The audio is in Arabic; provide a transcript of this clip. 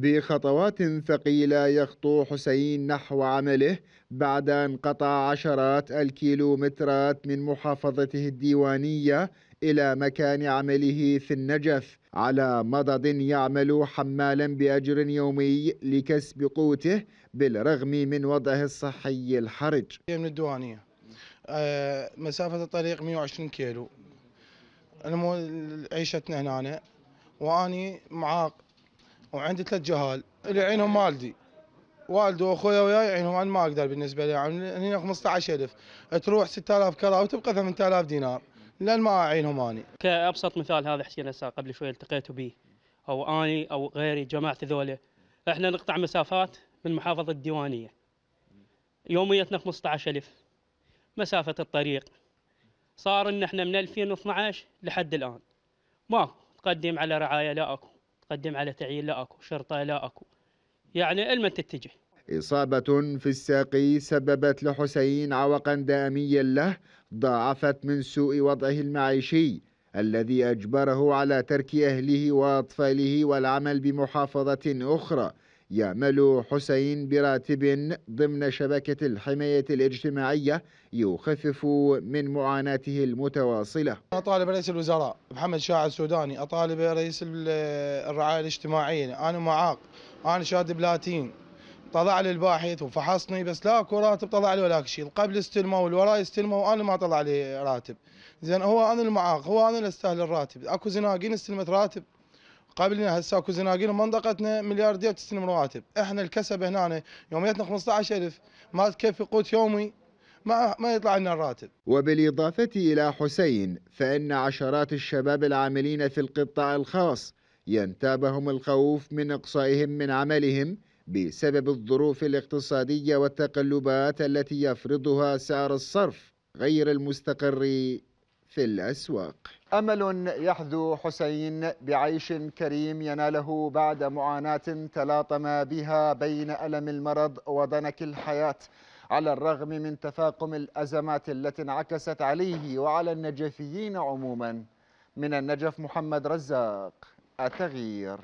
بخطوات ثقيلة يخطو حسين نحو عمله بعد أن قطع عشرات الكيلومترات من محافظته الديوانية إلى مكان عمله في النجف على مضض يعمل حمالا بأجر يومي لكسب قوته بالرغم من وضعه الصحي الحرج من الديوانية آه، مسافة الطريق 120 كيلو عيشتنا هنا وأني معاق وعندي ثلاث جهال اللي يعينهم والدي والدي واخويا وياي يعينهم انا ما اقدر بالنسبه لي يعني هنا 15000 تروح 6000 كراهه وتبقى 8000 دينار لان ما اعينهم اني. كابسط مثال هذا حسين هسه قبل شوي التقيت به او اني او غيري جماعه ذولا احنا نقطع مسافات من محافظه الديوانيه يوميتنا 15000 مسافه الطريق صار ان احنا من 2012 لحد الان ماكو تقدم على رعايه لا اكو تقدم على تعيين لا اكو شرطه لا اكو يعني المن تتجه إصابة في الساق سببت لحسين عوقا داميا له ضاعفت من سوء وضعه المعيشي الذي أجبره على ترك أهله وأطفاله والعمل بمحافظة أخرى يعمل حسين براتب ضمن شبكة الحماية الاجتماعية يخفف من معاناته المتواصلة أطالب رئيس الوزراء محمد شاعر السوداني أطالب رئيس الرعاية الاجتماعية أنا معاق أنا شاد بلاتين طلع لي الباحث وفحصني بس لا اكو راتب طلع لي ولا شيء قبل استلموا والوراي استلموا وانا ما طلع لي راتب زين هو انا المعاق هو انا اللي استاهل الراتب اكو زناقين استلمت راتب قابلين هسه اكو زناقين بمنطقتنا ملياردير تستلم رواتب، احنا الكسب هنا يوميتنا 15000 ما تكفي قوت يومي ما ما يطلع لنا الراتب. وبالاضافه الى حسين فان عشرات الشباب العاملين في القطاع الخاص ينتابهم الخوف من اقصائهم من عملهم بسبب الظروف الاقتصاديه والتقلبات التي يفرضها سعر الصرف غير المستقر في الأسواق أمل يحذو حسين بعيش كريم يناله بعد معاناة تلاطم بها بين ألم المرض وضنك الحياة على الرغم من تفاقم الأزمات التي انعكست عليه وعلى النجفيين عموما من النجف محمد رزاق التغيير